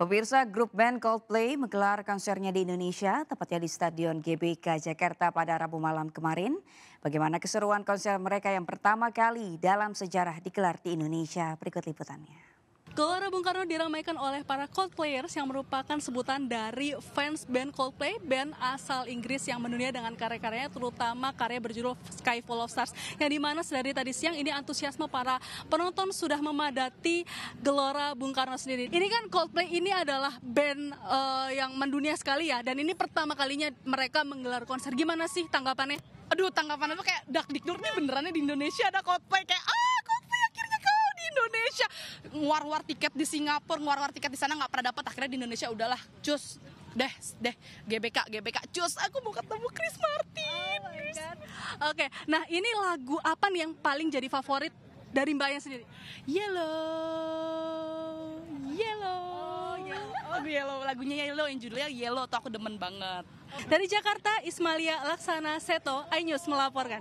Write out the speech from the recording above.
Pemirsa grup band Coldplay menggelar konsernya di Indonesia, tepatnya di Stadion GBK Jakarta pada Rabu malam kemarin. Bagaimana keseruan konser mereka yang pertama kali dalam sejarah digelar di Indonesia? Berikut liputannya. Gelora Bung Karno diramaikan oleh para Coldplayers yang merupakan sebutan dari fans band Coldplay, band asal Inggris yang mendunia dengan karya-karyanya terutama karya berjudul Sky Full of Stars. Yang dimana sedari tadi siang ini antusiasme para penonton sudah memadati Gelora Bung Karno sendiri. Ini kan Coldplay ini adalah band uh, yang mendunia sekali ya dan ini pertama kalinya mereka menggelar konser. Gimana sih tanggapannya? Aduh tanggapannya tuh kayak dak beneran nih benerannya di Indonesia ada Coldplay kayak nguar-nguar tiket di Singapura, nguar-nguar tiket di sana nggak pernah dapat. Akhirnya di Indonesia udahlah, cus deh deh GBK GBK cus aku mau ketemu Chris Martin oh oke nah ini lagu apa nih yang paling jadi favorit dari mbaknya sendiri yellow oh, yellow oh, yellow, lagunya yellow yang judulnya yellow tuh aku demen banget dari Jakarta Ismalia Laksana Seto iNews melaporkan